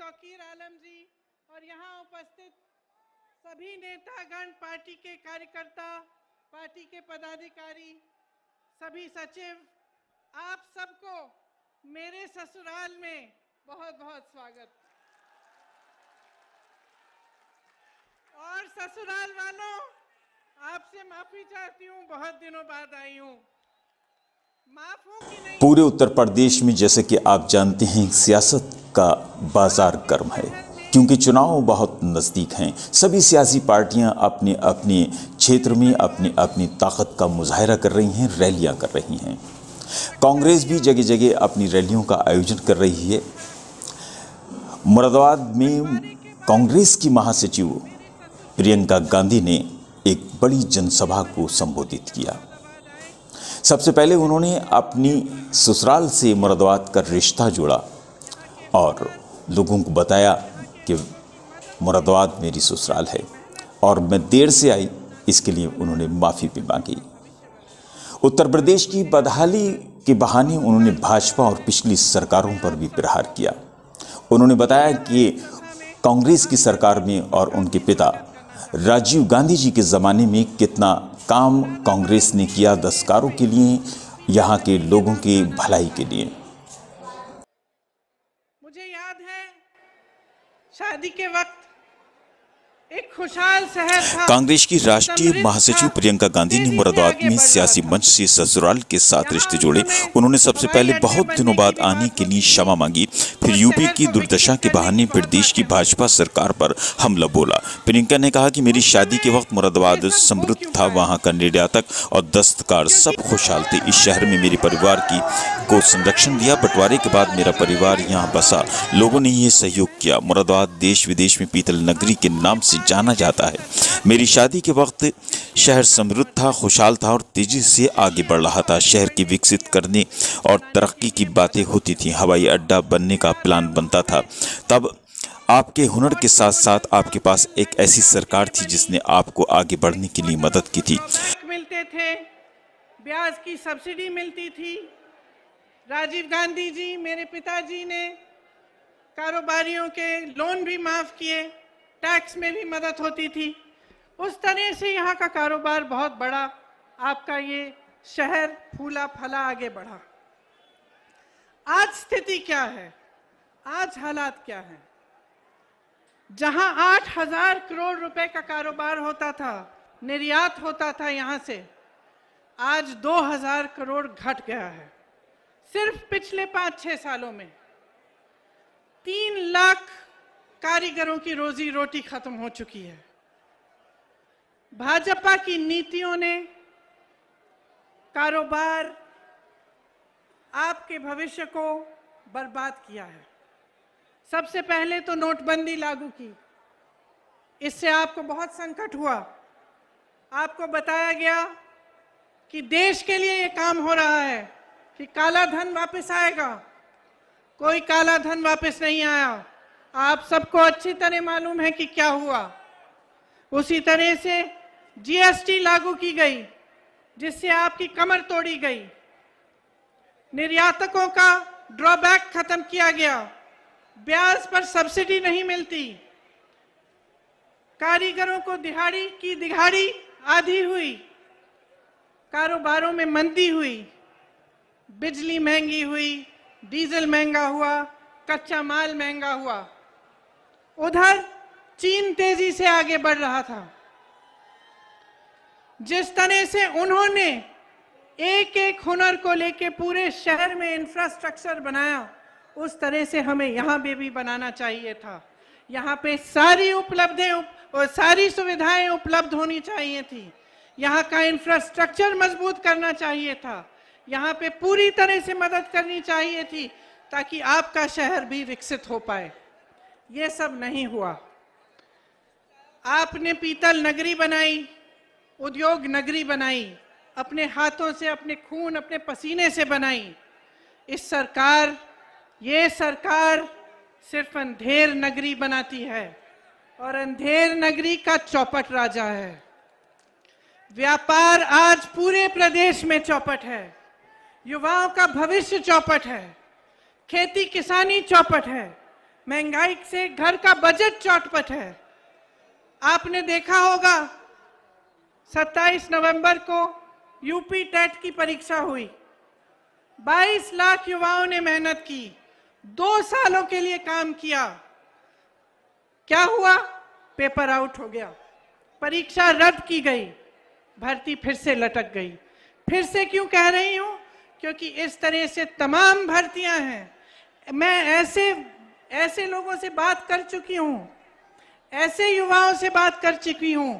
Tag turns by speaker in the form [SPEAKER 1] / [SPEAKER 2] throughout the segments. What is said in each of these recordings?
[SPEAKER 1] तोकीर आलम जी और यहाँ उपस्थित सभी नेतागण पार्टी के कार्यकर्ता पार्टी के पदाधिकारी सभी सचिव आप सबको मेरे ससुराल में बहुत बहुत स्वागत और ससुराल वालों आपसे माफी चाहती हूँ बहुत
[SPEAKER 2] दिनों बाद आई हूँ पूरे उत्तर प्रदेश में जैसे कि आप जानते हैं सियासत का बाजार गर्म है क्योंकि चुनाव बहुत नज़दीक हैं सभी सियासी पार्टियां अपने अपने क्षेत्र में अपनी अपनी ताकत का मुजाहरा कर रही हैं रैलियां कर रही हैं कांग्रेस भी जगह जगह अपनी रैलियों का आयोजन कर रही है मुरादाबाद में कांग्रेस की महासचिव प्रियंका गांधी ने एक बड़ी जनसभा को संबोधित किया सबसे पहले उन्होंने अपनी ससुराल से मुरादवाद का रिश्ता जोड़ा और लोगों को बताया कि मुरादवाद मेरी ससुराल है और मैं देर से आई इसके लिए उन्होंने माफ़ी भी मांगी उत्तर प्रदेश की बदहाली के बहाने उन्होंने भाजपा और पिछली सरकारों पर भी प्रहार किया उन्होंने बताया कि कांग्रेस की सरकार में और उनके पिता राजीव गांधी जी के ज़माने में कितना काम कांग्रेस ने किया दस्तकारों के लिए यहाँ के लोगों की भलाई के लिए
[SPEAKER 1] मुझे याद है शादी के वक्त
[SPEAKER 2] कांग्रेस की राष्ट्रीय महासचिव प्रियंका गांधी ने मुरादाबाद में सियासी मंच से ससुराल के साथ रिश्ते तो जोड़े उन्होंने सबसे पहले बहुत दिनों बाद आने के लिए क्षमा मांगी फिर यूपी की दुर्दशा के बहाने फिर देश की भाजपा सरकार पर हमला बोला प्रियंका ने कहा कि मेरी शादी के वक्त मुरादाबाद समृद्ध था वहाँ का निर्यातक और दस्तकार सब खुशहाल थे इस हाँ। शहर में मेरे परिवार की को संरक्षण दिया बंटवारे के बाद मेरा परिवार यहाँ बसा लोगों ने यह सहयोग किया मुरादाबाद देश विदेश में पीतल नगरी के नाम से जाना जाता है मेरी शादी के वक्त शहर समृद्ध था खुशहाल था और तेज़ी से आगे बढ़ रहा था शहर की विकसित करने और तरक्की की बातें होती थी हवाई अड्डा बनने का प्लान बनता था तब आपके हुनर के साथ साथ आपके पास एक ऐसी सरकार थी जिसने आपको आगे बढ़ने के लिए मदद की थी
[SPEAKER 1] मिलते थे ब्याज की सब्सिडी मिलती थी राजीव गांधी जी मेरे पिताजी ने कारोबारियों के लोन भी माफ़ किए टैक्स में भी मदद होती थी उस तरह से यहाँ का कारोबार बहुत बड़ा आपका ये शहर फूला फला आगे बढ़ा आज स्थिति क्या है आज हालात क्या है जहां आठ हजार करोड़ रुपए का कारोबार होता था निर्यात होता था यहाँ से आज दो हजार करोड़ घट गया है सिर्फ पिछले पांच छह सालों में तीन लाख कारीगरों की रोजी रोटी खत्म हो चुकी है भाजपा की नीतियों ने कारोबार आपके भविष्य को बर्बाद किया है सबसे पहले तो नोटबंदी लागू की इससे आपको बहुत संकट हुआ आपको बताया गया कि देश के लिए ये काम हो रहा है कि काला धन वापस आएगा कोई काला धन वापस नहीं आया आप सबको अच्छी तरह मालूम है कि क्या हुआ उसी तरह से जीएसटी लागू की गई जिससे आपकी कमर तोड़ी गई निर्यातकों का ड्रॉबैक खत्म किया गया ब्याज पर सब्सिडी नहीं मिलती कारीगरों को दिहाड़ी की दिहाड़ी आधी हुई कारोबारों में मंदी हुई बिजली महंगी हुई डीजल महंगा हुआ कच्चा माल महंगा हुआ उधर चीन तेजी से आगे बढ़ रहा था जिस तरह से उन्होंने एक एक हुनर को लेके पूरे शहर में इंफ्रास्ट्रक्चर बनाया उस तरह से हमें यहाँ पे भी बनाना चाहिए था यहाँ पे सारी उपलब्धें उप, और सारी सुविधाएं उपलब्ध होनी चाहिए थी यहाँ का इंफ्रास्ट्रक्चर मजबूत करना चाहिए था यहाँ पे पूरी तरह से मदद करनी चाहिए थी ताकि आपका शहर भी विकसित हो पाए ये सब नहीं हुआ आपने पीतल नगरी बनाई उद्योग नगरी बनाई अपने हाथों से अपने खून अपने पसीने से बनाई इस सरकार ये सरकार सिर्फ अंधेर नगरी बनाती है और अंधेर नगरी का चौपट राजा है व्यापार आज पूरे प्रदेश में चौपट है युवाओं का भविष्य चौपट है खेती किसानी चौपट है महंगाई से घर का बजट चौटपट है आपने देखा होगा 27 नवंबर को यूपी टेट e की परीक्षा हुई 22 लाख युवाओं ने मेहनत की दो सालों के लिए काम किया क्या हुआ पेपर आउट हो गया परीक्षा रद्द की गई भर्ती फिर से लटक गई फिर से क्यों कह रही हूं क्योंकि इस तरह से तमाम भर्तियां हैं मैं ऐसे ऐसे लोगों से बात कर चुकी हूँ ऐसे युवाओं से बात कर चुकी हूँ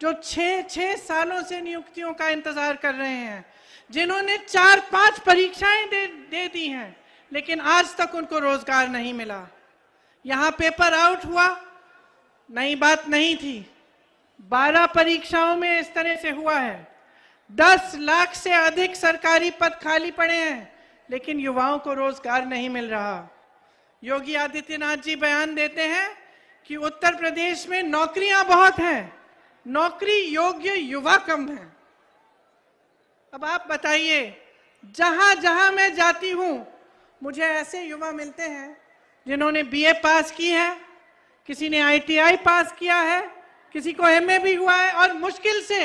[SPEAKER 1] जो छः छः सालों से नियुक्तियों का इंतजार कर रहे हैं जिन्होंने चार पांच परीक्षाएं दे, दे दी हैं लेकिन आज तक उनको रोजगार नहीं मिला यहाँ पेपर आउट हुआ नई बात नहीं थी बारह परीक्षाओं में इस तरह से हुआ है दस लाख से अधिक सरकारी पद खाली पड़े हैं लेकिन युवाओं को रोजगार नहीं मिल रहा योगी आदित्यनाथ जी बयान देते हैं कि उत्तर प्रदेश में नौकरियां बहुत हैं नौकरी योग्य युवा कम है अब आप बताइए जहां जहां मैं जाती हूं मुझे ऐसे युवा मिलते हैं जिन्होंने बीए पास की है किसी ने आईटीआई पास किया है किसी को एमए भी हुआ है और मुश्किल से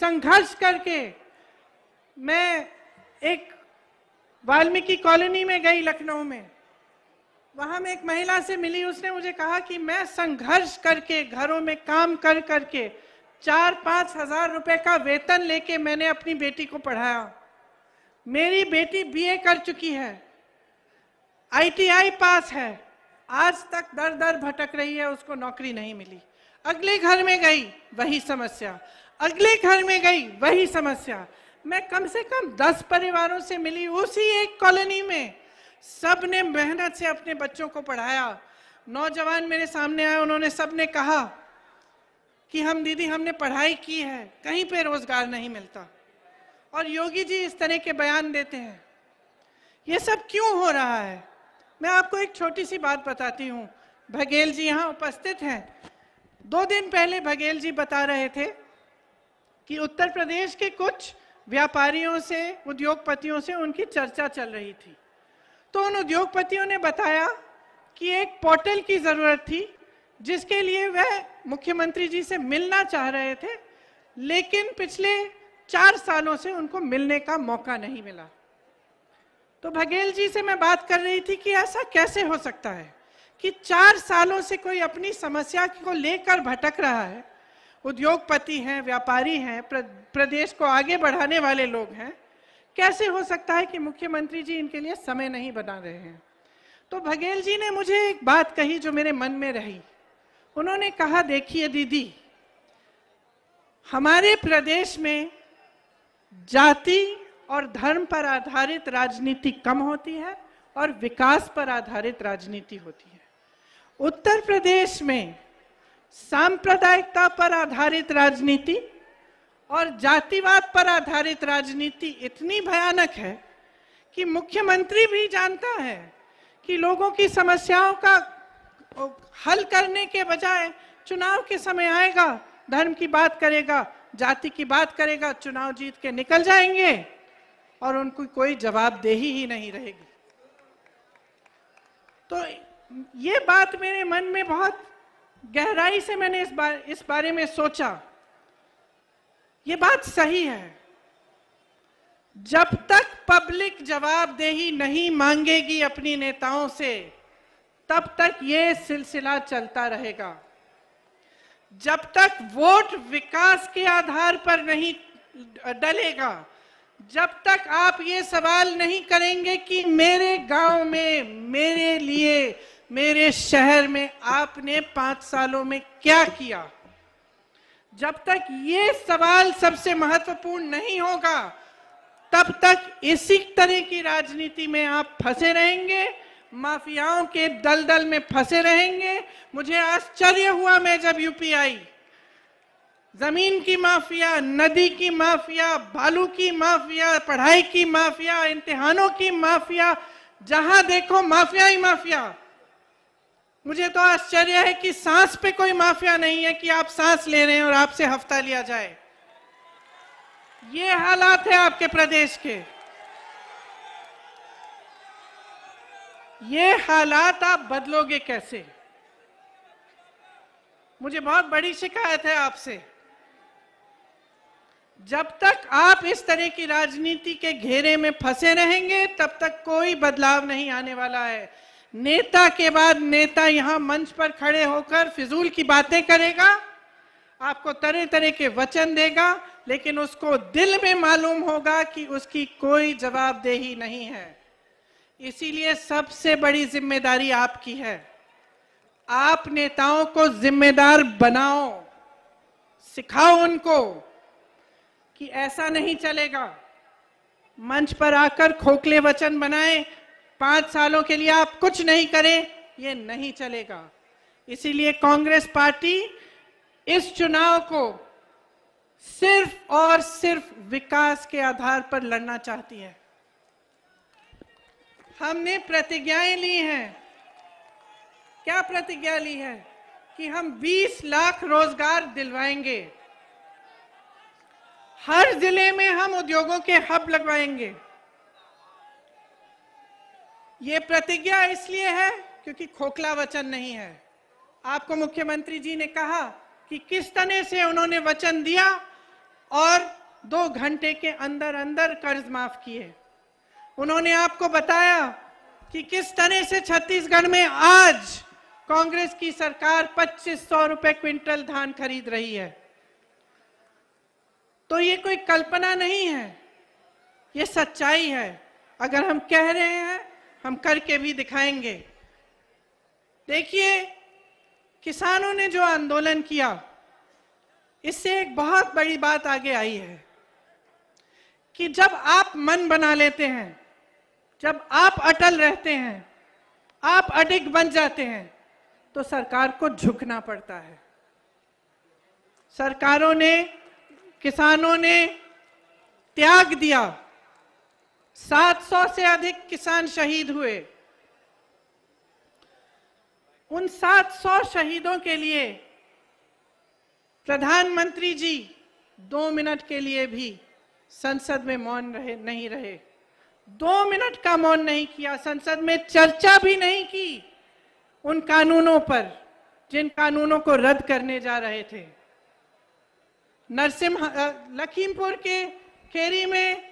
[SPEAKER 1] संघर्ष करके मैं एक वाल्मीकि कॉलोनी में गई लखनऊ में वहां में एक महिला से मिली उसने मुझे कहा कि मैं संघर्ष करके घरों में काम कर करके चार पांच हजार रुपए का वेतन लेके मैंने अपनी बेटी को पढ़ाया मेरी बेटी बीए कर चुकी है आईटीआई पास है आज तक दर दर भटक रही है उसको नौकरी नहीं मिली अगले घर में गई वही समस्या अगले घर में गई वही समस्या मैं कम से कम दस परिवारों से मिली उसी एक कॉलोनी में सब ने मेहनत से अपने बच्चों को पढ़ाया नौजवान मेरे सामने आए उन्होंने सब ने कहा कि हम दीदी हमने पढ़ाई की है कहीं पे रोजगार नहीं मिलता और योगी जी इस तरह के बयान देते हैं ये सब क्यों हो रहा है मैं आपको एक छोटी सी बात बताती हूँ भगेल जी यहाँ उपस्थित हैं दो दिन पहले भगेल जी बता रहे थे कि उत्तर प्रदेश के कुछ व्यापारियों से उद्योगपतियों से उनकी चर्चा चल रही थी तो उन उद्योगपतियों ने बताया कि एक पोर्टल की ज़रूरत थी जिसके लिए वह मुख्यमंत्री जी से मिलना चाह रहे थे लेकिन पिछले चार सालों से उनको मिलने का मौका नहीं मिला तो बघेल जी से मैं बात कर रही थी कि ऐसा कैसे हो सकता है कि चार सालों से कोई अपनी समस्या को लेकर भटक रहा है उद्योगपति हैं व्यापारी हैं प्रदेश को आगे बढ़ाने वाले लोग हैं कैसे हो सकता है कि मुख्यमंत्री जी इनके लिए समय नहीं बना रहे हैं तो बघेल जी ने मुझे एक बात कही जो मेरे मन में रही उन्होंने कहा देखिए दीदी हमारे प्रदेश में जाति और धर्म पर आधारित राजनीति कम होती है और विकास पर आधारित राजनीति होती है उत्तर प्रदेश में सांप्रदायिकता पर आधारित राजनीति और जातिवाद पर आधारित राजनीति इतनी भयानक है कि मुख्यमंत्री भी जानता है कि लोगों की समस्याओं का हल करने के बजाय चुनाव के समय आएगा धर्म की बात करेगा जाति की बात करेगा चुनाव जीत के निकल जाएंगे और उनको कोई जवाबदेही ही नहीं रहेगी तो ये बात मेरे मन में बहुत गहराई से मैंने इस बार इस बारे में सोचा ये बात सही है जब तक पब्लिक जवाबदेही नहीं मांगेगी अपनी नेताओं से तब तक ये सिलसिला चलता रहेगा जब तक वोट विकास के आधार पर नहीं डलेगा जब तक आप ये सवाल नहीं करेंगे कि मेरे गांव में मेरे लिए मेरे शहर में आपने पांच सालों में क्या किया जब तक ये सवाल सबसे महत्वपूर्ण नहीं होगा तब तक इसी तरह की राजनीति में आप फंसे रहेंगे माफियाओं के दलदल में फंसे रहेंगे मुझे आश्चर्य हुआ मैं जब यूपी आई जमीन की माफिया नदी की माफिया बालू की माफिया पढ़ाई की माफिया इम्तिहानों की माफिया जहां देखो माफिया ही माफिया मुझे तो आश्चर्य है कि सांस पे कोई माफिया नहीं है कि आप सांस ले रहे हैं और आपसे हफ्ता लिया जाए ये हालात है आपके प्रदेश के ये हालात आप बदलोगे कैसे मुझे बहुत बड़ी शिकायत है आपसे जब तक आप इस तरह की राजनीति के घेरे में फंसे रहेंगे तब तक कोई बदलाव नहीं आने वाला है नेता के बाद नेता यहां मंच पर खड़े होकर फिजूल की बातें करेगा आपको तरह तरह के वचन देगा लेकिन उसको दिल में मालूम होगा कि उसकी कोई जवाबदेही नहीं है इसीलिए सबसे बड़ी जिम्मेदारी आपकी है आप नेताओं को जिम्मेदार बनाओ सिखाओ उनको कि ऐसा नहीं चलेगा मंच पर आकर खोखले वचन बनाए पांच सालों के लिए आप कुछ नहीं करें ये नहीं चलेगा इसीलिए कांग्रेस पार्टी इस चुनाव को सिर्फ और सिर्फ विकास के आधार पर लड़ना चाहती है हमने प्रतिज्ञाएं ली हैं क्या प्रतिज्ञा ली है कि हम 20 लाख रोजगार दिलवाएंगे हर जिले में हम उद्योगों के हब लगवाएंगे ये प्रतिज्ञा इसलिए है क्योंकि खोखला वचन नहीं है आपको मुख्यमंत्री जी ने कहा कि किस तरह से उन्होंने वचन दिया और दो घंटे के अंदर अंदर कर्ज माफ किए उन्होंने आपको बताया कि किस तरह से छत्तीसगढ़ में आज कांग्रेस की सरकार पच्चीस सौ रुपए क्विंटल धान खरीद रही है तो ये कोई कल्पना नहीं है ये सच्चाई है अगर हम कह रहे हैं हम करके भी दिखाएंगे देखिए किसानों ने जो आंदोलन किया इससे एक बहुत बड़ी बात आगे आई है कि जब आप मन बना लेते हैं जब आप अटल रहते हैं आप अडिग बन जाते हैं तो सरकार को झुकना पड़ता है सरकारों ने किसानों ने त्याग दिया 700 से अधिक किसान शहीद हुए उन 700 शहीदों के लिए प्रधानमंत्री जी दो मिनट के लिए भी संसद में मौन रहे नहीं रहे दो मिनट का मौन नहीं किया संसद में चर्चा भी नहीं की उन कानूनों पर जिन कानूनों को रद्द करने जा रहे थे नरसिम्हा लखीमपुर के खेरी में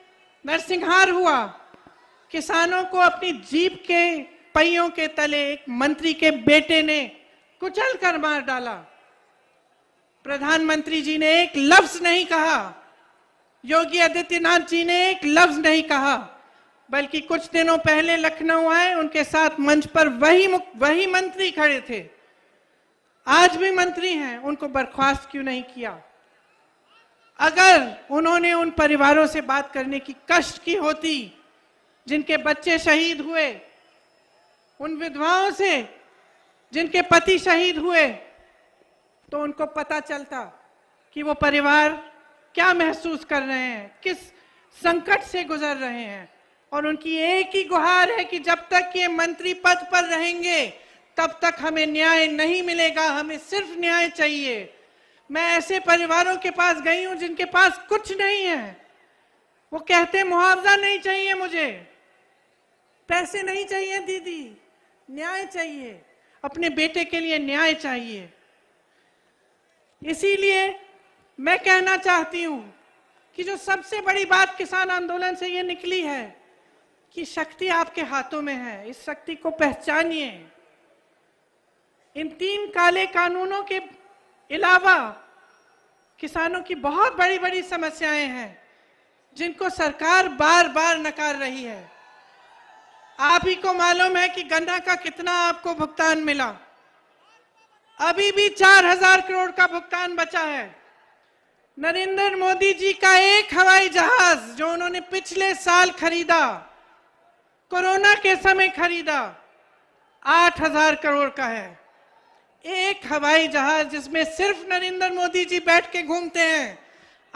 [SPEAKER 1] नरसिंहार हुआ किसानों को अपनी जीप के पहियों के तले एक मंत्री के बेटे ने कुचल कर मार डाला प्रधानमंत्री जी ने एक लफ्ज नहीं कहा योगी आदित्यनाथ जी ने एक लफ्ज नहीं कहा बल्कि कुछ दिनों पहले लखनऊ आए उनके साथ मंच पर वही वही मंत्री खड़े थे आज भी मंत्री हैं उनको बर्खास्त क्यों नहीं किया अगर उन्होंने उन परिवारों से बात करने की कष्ट की होती जिनके बच्चे शहीद हुए उन विधवाओं से जिनके पति शहीद हुए तो उनको पता चलता कि वो परिवार क्या महसूस कर रहे हैं किस संकट से गुजर रहे हैं और उनकी एक ही गुहार है कि जब तक ये मंत्री पद पर रहेंगे तब तक हमें न्याय नहीं मिलेगा हमें सिर्फ न्याय चाहिए मैं ऐसे परिवारों के पास गई हूं जिनके पास कुछ नहीं है वो कहते मुआवजा नहीं चाहिए मुझे पैसे नहीं चाहिए दीदी न्याय चाहिए अपने बेटे के लिए न्याय चाहिए इसीलिए मैं कहना चाहती हूं कि जो सबसे बड़ी बात किसान आंदोलन से ये निकली है कि शक्ति आपके हाथों में है इस शक्ति को पहचानिए इन तीन काले कानूनों के अलावा किसानों की बहुत बड़ी बड़ी समस्याएं हैं जिनको सरकार बार बार नकार रही है आप ही को मालूम है कि गन्ना का कितना आपको भुगतान मिला अभी भी चार हजार करोड़ का भुगतान बचा है नरेंद्र मोदी जी का एक हवाई जहाज जो उन्होंने पिछले साल खरीदा कोरोना के समय खरीदा आठ हजार करोड़ का है एक हवाई जहाज जिसमें सिर्फ नरेंद्र मोदी जी बैठ के घूमते हैं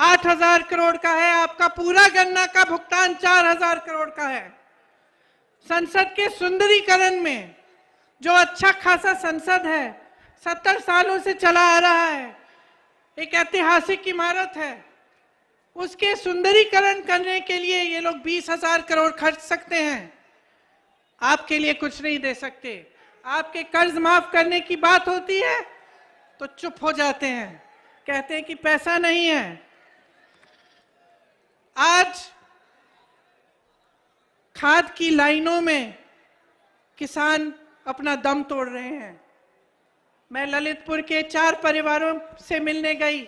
[SPEAKER 1] आठ हजार करोड़ का है आपका पूरा गन्ना का भुगतान चार हजार करोड़ का है संसद के सुंदरीकरण में जो अच्छा खासा संसद है सत्तर सालों से चला आ रहा है एक ऐतिहासिक इमारत है उसके सुंदरीकरण करने के लिए ये लोग बीस हजार करोड़ खर्च सकते हैं आपके लिए कुछ नहीं दे सकते आपके कर्ज माफ करने की बात होती है तो चुप हो जाते हैं कहते हैं कि पैसा नहीं है आज खाद की लाइनों में किसान अपना दम तोड़ रहे हैं मैं ललितपुर के चार परिवारों से मिलने गई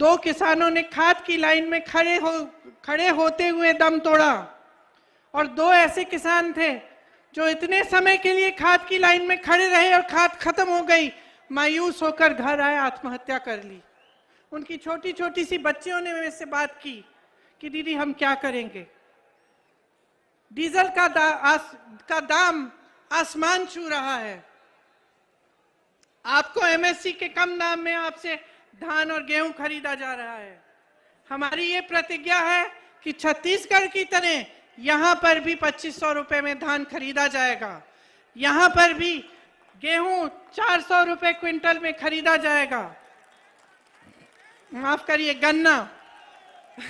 [SPEAKER 1] दो किसानों ने खाद की लाइन में खड़े हो खड़े होते हुए दम तोड़ा और दो ऐसे किसान थे जो इतने समय के लिए खाद की लाइन में खड़े रहे और खाद खत्म हो गई मायूस होकर घर आए आत्महत्या कर ली उनकी छोटी छोटी सी बच्चियों ने मेरे से बात की कि दीदी हम क्या करेंगे डीजल का दा, आस, का दाम आसमान छू रहा है आपको एमएससी के कम दाम में आपसे धान और गेहूं खरीदा जा रहा है हमारी ये प्रतिज्ञा है कि छत्तीसगढ़ की तरह यहाँ पर भी पच्चीस सौ रुपये में धान खरीदा जाएगा यहाँ पर भी गेहूं चार सौ रुपये क्विंटल में खरीदा जाएगा माफ करिए गन्ना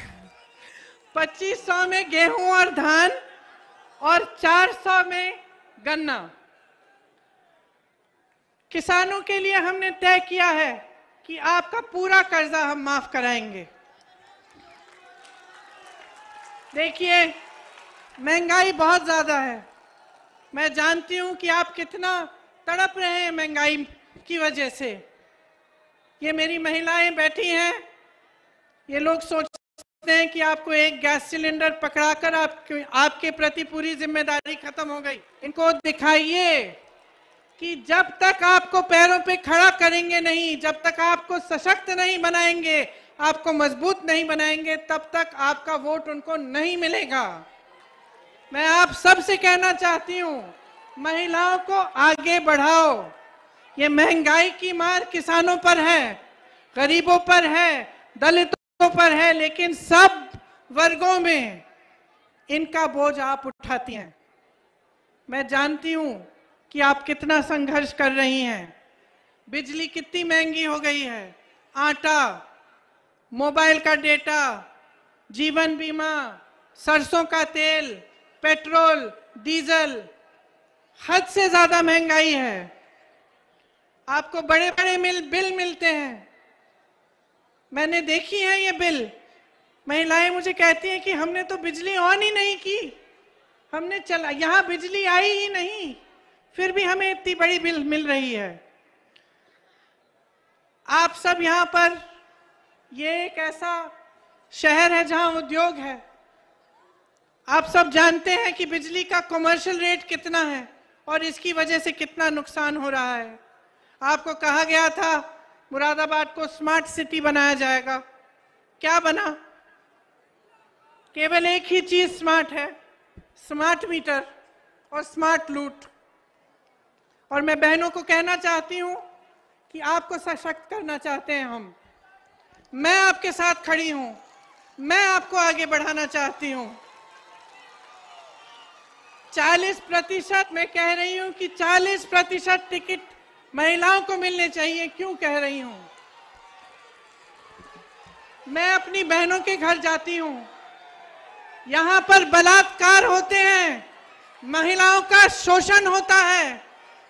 [SPEAKER 1] पच्चीस सौ में गेहूं और धान और चार सौ में गन्ना किसानों के लिए हमने तय किया है कि आपका पूरा कर्जा हम माफ कराएंगे देखिए महंगाई बहुत ज़्यादा है मैं जानती हूँ कि आप कितना तड़प रहे हैं महंगाई की वजह से ये मेरी महिलाएं बैठी हैं ये लोग सोचते हैं कि आपको एक गैस सिलेंडर पकड़ाकर आपके आपके प्रति पूरी जिम्मेदारी खत्म हो गई इनको दिखाइए कि जब तक आपको पैरों पे खड़ा करेंगे नहीं जब तक आपको सशक्त नहीं बनाएंगे आपको मजबूत नहीं बनाएंगे तब तक आपका वोट उनको नहीं मिलेगा मैं आप सबसे कहना चाहती हूँ महिलाओं को आगे बढ़ाओ ये महंगाई की मार किसानों पर है गरीबों पर है दलितों पर है लेकिन सब वर्गों में इनका बोझ आप उठाती हैं मैं जानती हूँ कि आप कितना संघर्ष कर रही हैं बिजली कितनी महंगी हो गई है आटा मोबाइल का डेटा जीवन बीमा सरसों का तेल पेट्रोल डीजल हद से ज्यादा महंगाई है आपको बड़े बड़े मिल बिल मिलते हैं मैंने देखी है ये बिल महिलाएं मुझे कहती हैं कि हमने तो बिजली ऑन ही नहीं की हमने चला यहां बिजली आई ही नहीं फिर भी हमें इतनी बड़ी बिल मिल रही है आप सब यहां पर ये एक ऐसा शहर है जहां उद्योग है आप सब जानते हैं कि बिजली का कमर्शियल रेट कितना है और इसकी वजह से कितना नुकसान हो रहा है आपको कहा गया था मुरादाबाद को स्मार्ट सिटी बनाया जाएगा क्या बना केवल एक ही चीज स्मार्ट है स्मार्ट मीटर और स्मार्ट लूट और मैं बहनों को कहना चाहती हूँ कि आपको सशक्त करना चाहते हैं हम मैं आपके साथ खड़ी हूं मैं आपको आगे बढ़ाना चाहती हूँ 40 प्रतिशत मैं कह रही हूं कि 40 प्रतिशत टिकट महिलाओं को मिलने चाहिए क्यों कह रही हूं मैं अपनी बहनों के घर जाती हूं यहां पर बलात्कार होते हैं महिलाओं का शोषण होता है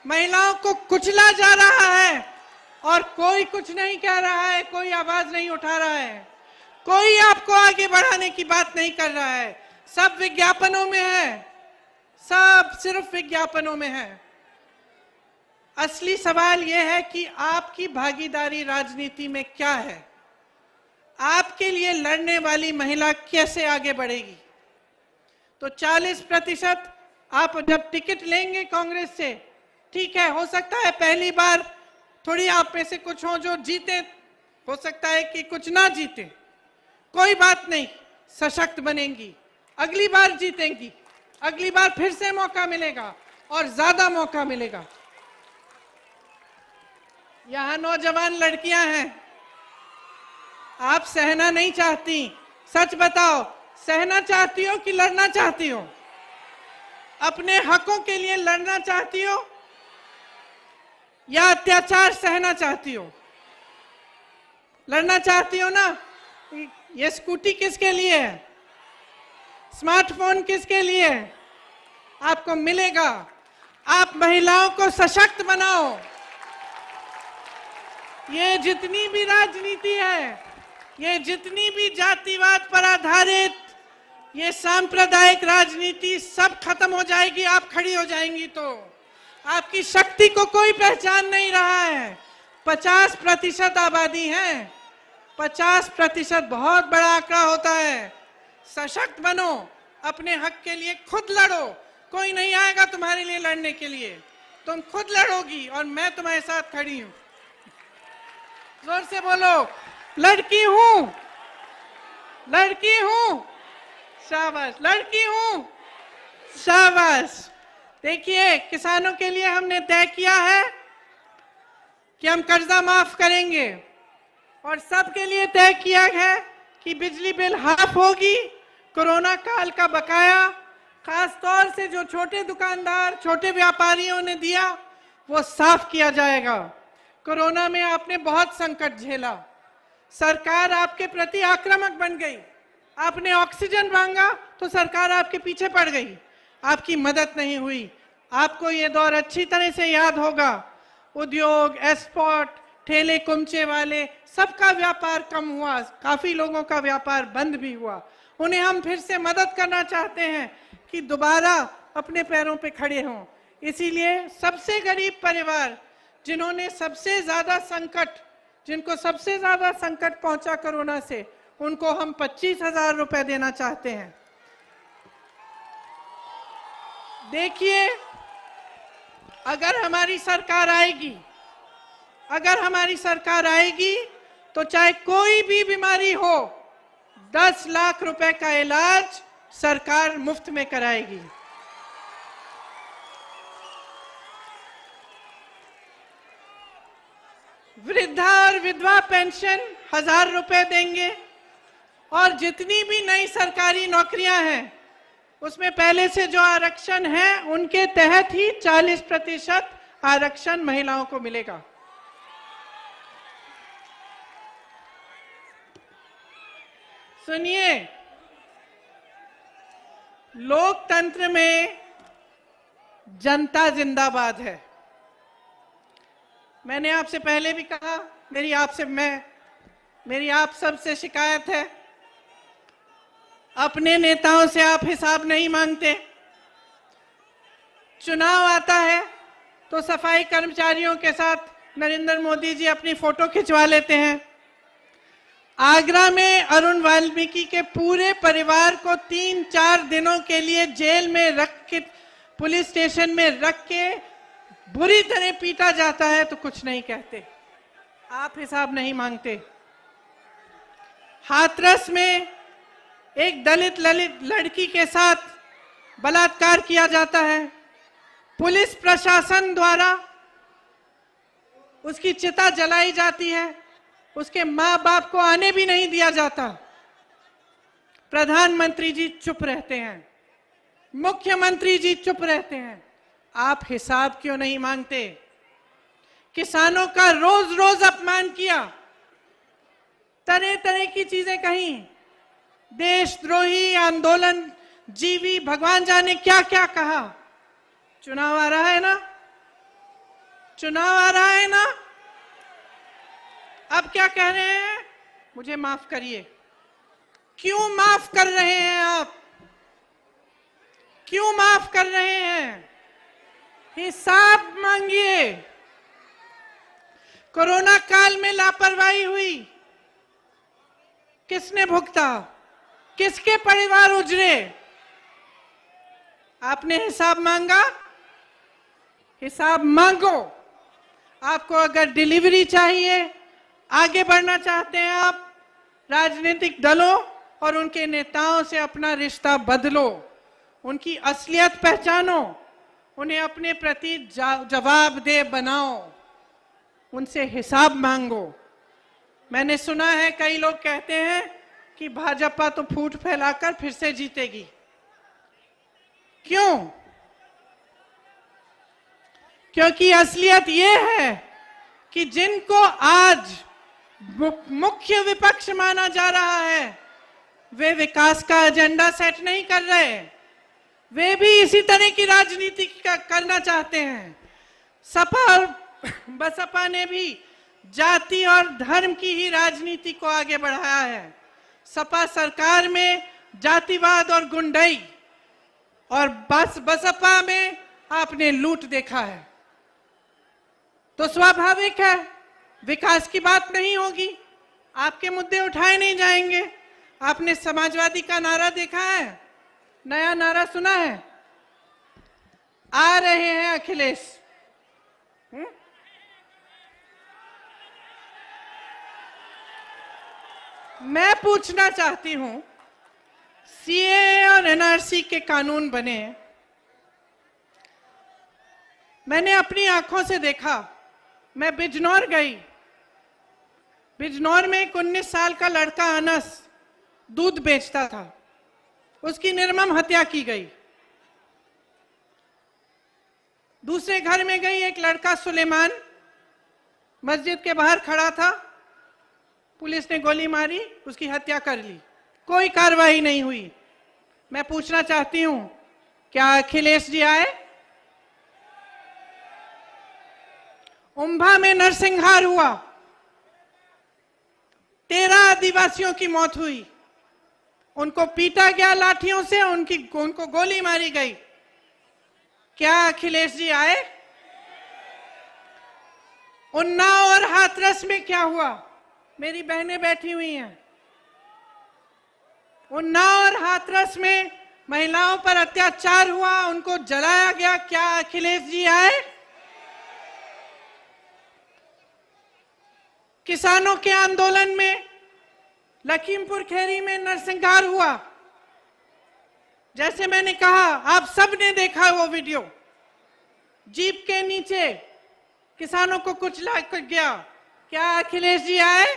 [SPEAKER 1] महिलाओं को कुचला जा रहा है और कोई कुछ नहीं कह रहा है कोई आवाज नहीं उठा रहा है कोई आपको आगे बढ़ाने की बात नहीं कर रहा है सब विज्ञापनों में है सब सिर्फ विज्ञापनों में है असली सवाल यह है कि आपकी भागीदारी राजनीति में क्या है आपके लिए लड़ने वाली महिला कैसे आगे बढ़ेगी तो 40 प्रतिशत आप जब टिकट लेंगे कांग्रेस से ठीक है हो सकता है पहली बार थोड़ी आप में से कुछ हो जो जीते हो सकता है कि कुछ ना जीते कोई बात नहीं सशक्त बनेंगी अगली बार जीतेंगी अगली बार फिर से मौका मिलेगा और ज्यादा मौका मिलेगा यहां नौजवान लड़कियां हैं आप सहना नहीं चाहती सच बताओ सहना चाहती हो कि लड़ना चाहती हो अपने हकों के लिए लड़ना चाहती हो या अत्याचार सहना चाहती हो लड़ना चाहती हो ना ये स्कूटी किसके लिए है स्मार्टफोन किसके लिए आपको मिलेगा आप महिलाओं को सशक्त बनाओ ये जितनी भी राजनीति है ये जितनी भी जातिवाद पर आधारित ये सांप्रदायिक राजनीति सब खत्म हो जाएगी आप खड़ी हो जाएंगी तो आपकी शक्ति को कोई पहचान नहीं रहा है पचास प्रतिशत आबादी है पचास प्रतिशत बहुत बड़ा आंकड़ा होता है सशक्त बनो अपने हक के लिए खुद लड़ो कोई नहीं आएगा तुम्हारे लिए लड़ने के लिए तुम खुद लड़ोगी और मैं तुम्हारे साथ खड़ी हूं जोर से बोलो लड़की हूं लड़की हूं शाबाश लड़की हूं शाबाश देखिए किसानों के लिए हमने तय किया है कि हम कर्जा माफ करेंगे और सबके लिए तय किया है कि बिजली बिल हाफ होगी कोरोना काल का बकाया खास तौर से जो छोटे दुकानदार छोटे व्यापारियों ने दिया वो साफ किया जाएगा कोरोना में आपने बहुत संकट झेला सरकार आपके प्रति आक्रामक बन गई आपने ऑक्सीजन मांगा तो सरकार आपके पीछे पड़ गई आपकी मदद नहीं हुई आपको ये दौर अच्छी तरह से याद होगा उद्योग एक्सपोर्ट ठेले कुमचे वाले सबका व्यापार कम हुआ काफी लोगों का व्यापार बंद भी हुआ उन्हें हम फिर से मदद करना चाहते हैं कि दोबारा अपने पैरों पे खड़े हों इसीलिए सबसे गरीब परिवार जिन्होंने सबसे ज़्यादा संकट जिनको सबसे ज़्यादा संकट पहुंचा कोरोना से उनको हम पच्चीस हजार रुपए देना चाहते हैं देखिए अगर हमारी सरकार आएगी अगर हमारी सरकार आएगी तो चाहे कोई भी बीमारी हो दस लाख रुपए का इलाज सरकार मुफ्त में कराएगी वृद्धा और विधवा पेंशन हजार रुपए देंगे और जितनी भी नई सरकारी नौकरियां हैं उसमें पहले से जो आरक्षण है उनके तहत ही 40 प्रतिशत आरक्षण महिलाओं को मिलेगा सुनिए लोकतंत्र में जनता जिंदाबाद है मैंने आपसे पहले भी कहा मेरी आपसे मैं मेरी आप सबसे शिकायत है अपने नेताओं से आप हिसाब नहीं मांगते चुनाव आता है तो सफाई कर्मचारियों के साथ नरेंद्र मोदी जी अपनी फोटो खिंचवा लेते हैं आगरा में अरुण वाल्मीकि के पूरे परिवार को तीन चार दिनों के लिए जेल में रख के पुलिस स्टेशन में रख के बुरी तरह पीटा जाता है तो कुछ नहीं कहते आप हिसाब नहीं मांगते हाथरस में एक दलित ललित लड़की के साथ बलात्कार किया जाता है पुलिस प्रशासन द्वारा उसकी चिता जलाई जाती है उसके माँ बाप को आने भी नहीं दिया जाता प्रधानमंत्री जी चुप रहते हैं मुख्यमंत्री जी चुप रहते हैं आप हिसाब क्यों नहीं मांगते किसानों का रोज रोज अपमान किया तरह तरह की चीजें कही देशद्रोही आंदोलन जीवी भगवान जाने क्या क्या कहा चुनाव आ रहा है ना चुनाव आ रहा है ना अब क्या कह रहे हैं मुझे माफ करिए क्यों माफ कर रहे हैं आप क्यों माफ कर रहे हैं हिसाब मांगिए कोरोना काल में लापरवाही हुई किसने भुगता किसके परिवार उजरे आपने हिसाब मांगा हिसाब मांगो आपको अगर डिलीवरी चाहिए आगे बढ़ना चाहते हैं आप राजनीतिक दलों और उनके नेताओं से अपना रिश्ता बदलो उनकी असलियत पहचानो उन्हें अपने प्रति जवाबदेह बनाओ उनसे हिसाब मांगो मैंने सुना है कई लोग कहते हैं कि भाजपा तो फूट फैलाकर फिर से जीतेगी क्यों क्योंकि असलियत यह है कि जिनको आज मुख्य विपक्ष माना जा रहा है वे विकास का एजेंडा सेट नहीं कर रहे वे भी इसी तरह की राजनीति करना चाहते हैं सपा और बसपा ने भी जाति और धर्म की ही राजनीति को आगे बढ़ाया है सपा सरकार में जातिवाद और गुंडई और बस बसपा में आपने लूट देखा है तो स्वाभाविक है विकास की बात नहीं होगी आपके मुद्दे उठाए नहीं जाएंगे आपने समाजवादी का नारा देखा है नया नारा सुना है आ रहे हैं अखिलेश हम्म? मैं पूछना चाहती हूं सीए और एनआरसी के कानून बने मैंने अपनी आंखों से देखा मैं बिजनौर गई बिजनौर में एक उन्नीस साल का लड़का अनस दूध बेचता था उसकी निर्मम हत्या की गई दूसरे घर में गई एक लड़का सुलेमान मस्जिद के बाहर खड़ा था पुलिस ने गोली मारी उसकी हत्या कर ली कोई कार्रवाई नहीं हुई मैं पूछना चाहती हूं क्या अखिलेश जी आए उम्भा में नरसिंहार हुआ तेरह आदिवासियों की मौत हुई उनको पीटा गया लाठियों से उनकी उनको गोली मारी गई क्या अखिलेश जी आए उन्नाव और हाथरस में क्या हुआ मेरी बहनें बैठी हुई हैं उन्नाव और हाथरस में महिलाओं पर अत्याचार हुआ उनको जलाया गया क्या अखिलेश जी आए किसानों के आंदोलन में लखीमपुर खेरी में नरसिंहार हुआ जैसे मैंने कहा आप सब ने देखा वो वीडियो जीप के नीचे किसानों को कुछ कर गया क्या अखिलेश जी आए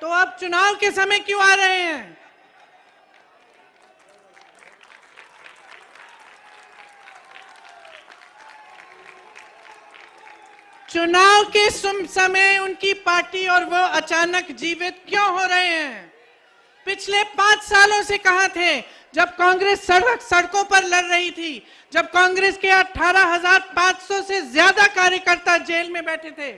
[SPEAKER 1] तो आप चुनाव के समय क्यों आ रहे हैं चुनाव के समय उनकी पार्टी और वो अचानक जीवित क्यों हो रहे हैं पिछले पांच सालों से कहा थे जब कांग्रेस सड़क सड़कों पर लड़ रही थी जब कांग्रेस के 18,500 से ज्यादा कार्यकर्ता जेल में बैठे थे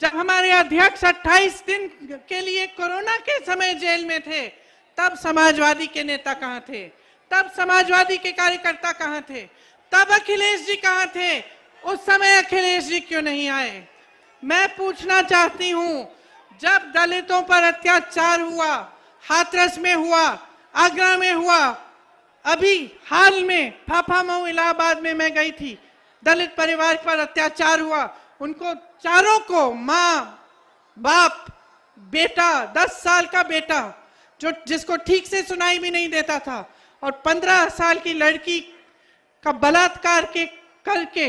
[SPEAKER 1] जब हमारे अध्यक्ष 28 दिन के लिए कोरोना के समय जेल में थे तब समाजवादी के नेता कहा थे तब समाजवादी के कार्यकर्ता कहा थे तब अखिलेश जी कहा थे उस समय अखिलेश जी क्यों नहीं आए मैं पूछना चाहती हूँ जब दलितों पर अत्याचार हुआ हाथरस में हुआ आगरा में हुआ अभी हाल में फाफा मऊ इलाहाबाद में मैं गई थी दलित परिवार पर अत्याचार हुआ उनको चारों को माँ बाप बेटा दस साल का बेटा जो जिसको ठीक से सुनाई भी नहीं देता था और पंद्रह साल की लड़की का बलात्कार के करके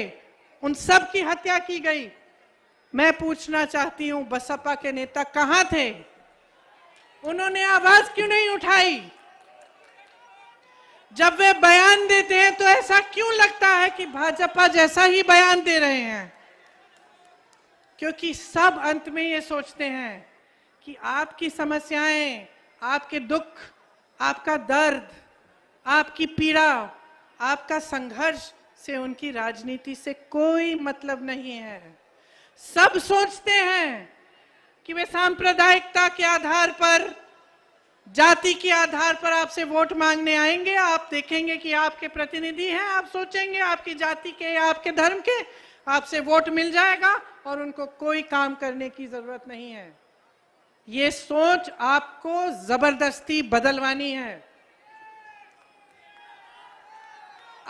[SPEAKER 1] उन सब की हत्या की गई मैं पूछना चाहती हूं बसपा के नेता कहां थे उन्होंने आवाज क्यों नहीं उठाई जब वे बयान देते हैं तो ऐसा क्यों लगता है कि भाजपा जैसा ही बयान दे रहे हैं क्योंकि सब अंत में ये सोचते हैं कि आपकी समस्याएं आपके दुख आपका दर्द आपकी पीड़ा आपका संघर्ष से उनकी राजनीति से कोई मतलब नहीं है सब सोचते हैं कि वे सांप्रदायिकता के आधार पर जाति के आधार पर आपसे वोट मांगने आएंगे आप देखेंगे कि आपके प्रतिनिधि हैं आप सोचेंगे आपकी जाति के या आपके धर्म के आपसे वोट मिल जाएगा और उनको कोई काम करने की जरूरत नहीं है ये सोच आपको जबरदस्ती बदलवानी है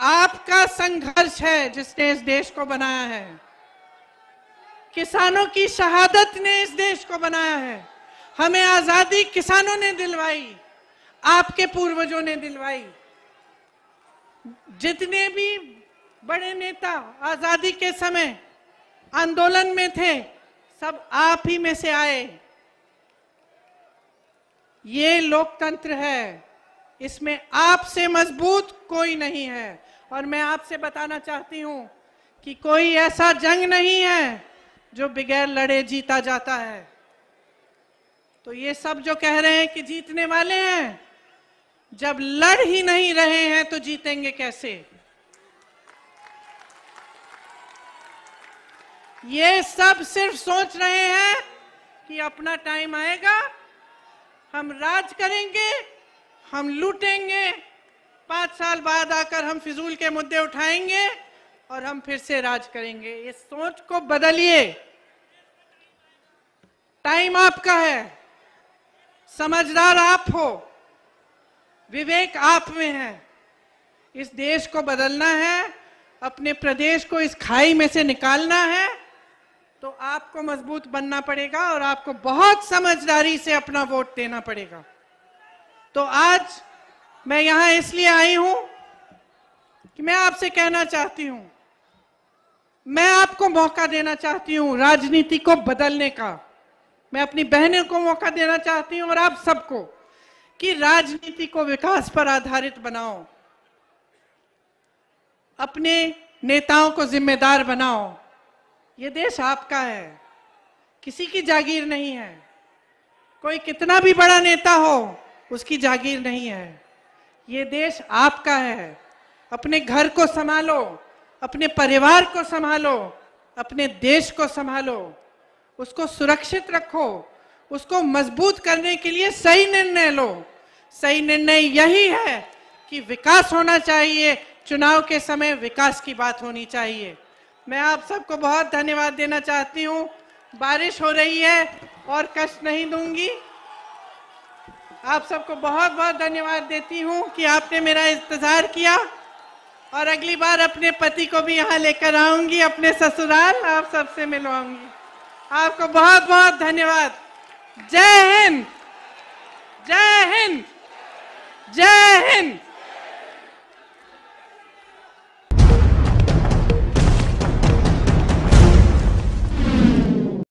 [SPEAKER 1] आपका संघर्ष है जिसने इस देश को बनाया है किसानों की शहादत ने इस देश को बनाया है हमें आजादी किसानों ने दिलवाई आपके पूर्वजों ने दिलवाई जितने भी बड़े नेता आजादी के समय आंदोलन में थे सब आप ही में से आए ये लोकतंत्र है इसमें आपसे मजबूत कोई नहीं है और मैं आपसे बताना चाहती हूं कि कोई ऐसा जंग नहीं है जो बगैर लड़े जीता जाता है तो ये सब जो कह रहे हैं कि जीतने वाले हैं जब लड़ ही नहीं रहे हैं तो जीतेंगे कैसे ये सब सिर्फ सोच रहे हैं कि अपना टाइम आएगा हम राज करेंगे हम लूटेंगे पाँच साल बाद आकर हम फिजूल के मुद्दे उठाएंगे और हम फिर से राज करेंगे ये सोच को बदलिए टाइम आपका है समझदार आप हो विवेक आप में है इस देश को बदलना है अपने प्रदेश को इस खाई में से निकालना है तो आपको मजबूत बनना पड़ेगा और आपको बहुत समझदारी से अपना वोट देना पड़ेगा तो आज मैं यहां इसलिए आई हूं कि मैं आपसे कहना चाहती हूं मैं आपको मौका देना चाहती हूं राजनीति को बदलने का मैं अपनी बहनों को मौका देना चाहती हूं और आप सबको कि राजनीति को विकास पर आधारित बनाओ अपने नेताओं को जिम्मेदार बनाओ ये देश आपका है किसी की जागीर नहीं है कोई कितना भी बड़ा नेता हो उसकी जागीर नहीं है ये देश आपका है अपने घर को संभालो अपने परिवार को संभालो अपने देश को संभालो उसको सुरक्षित रखो उसको मजबूत करने के लिए सही निर्णय लो सही निर्णय यही है कि विकास होना चाहिए चुनाव के समय विकास की बात होनी चाहिए मैं आप सबको बहुत धन्यवाद देना चाहती हूँ बारिश हो रही है और कष्ट नहीं दूंगी आप सबको बहुत बहुत धन्यवाद देती हूँ कि आपने मेरा इंतज़ार किया और अगली बार अपने पति को भी यहाँ लेकर आऊंगी अपने ससुराल आप सबसे मिलवाऊंगी आपको बहुत बहुत धन्यवाद जय हिंद जय हिंद जय हिंद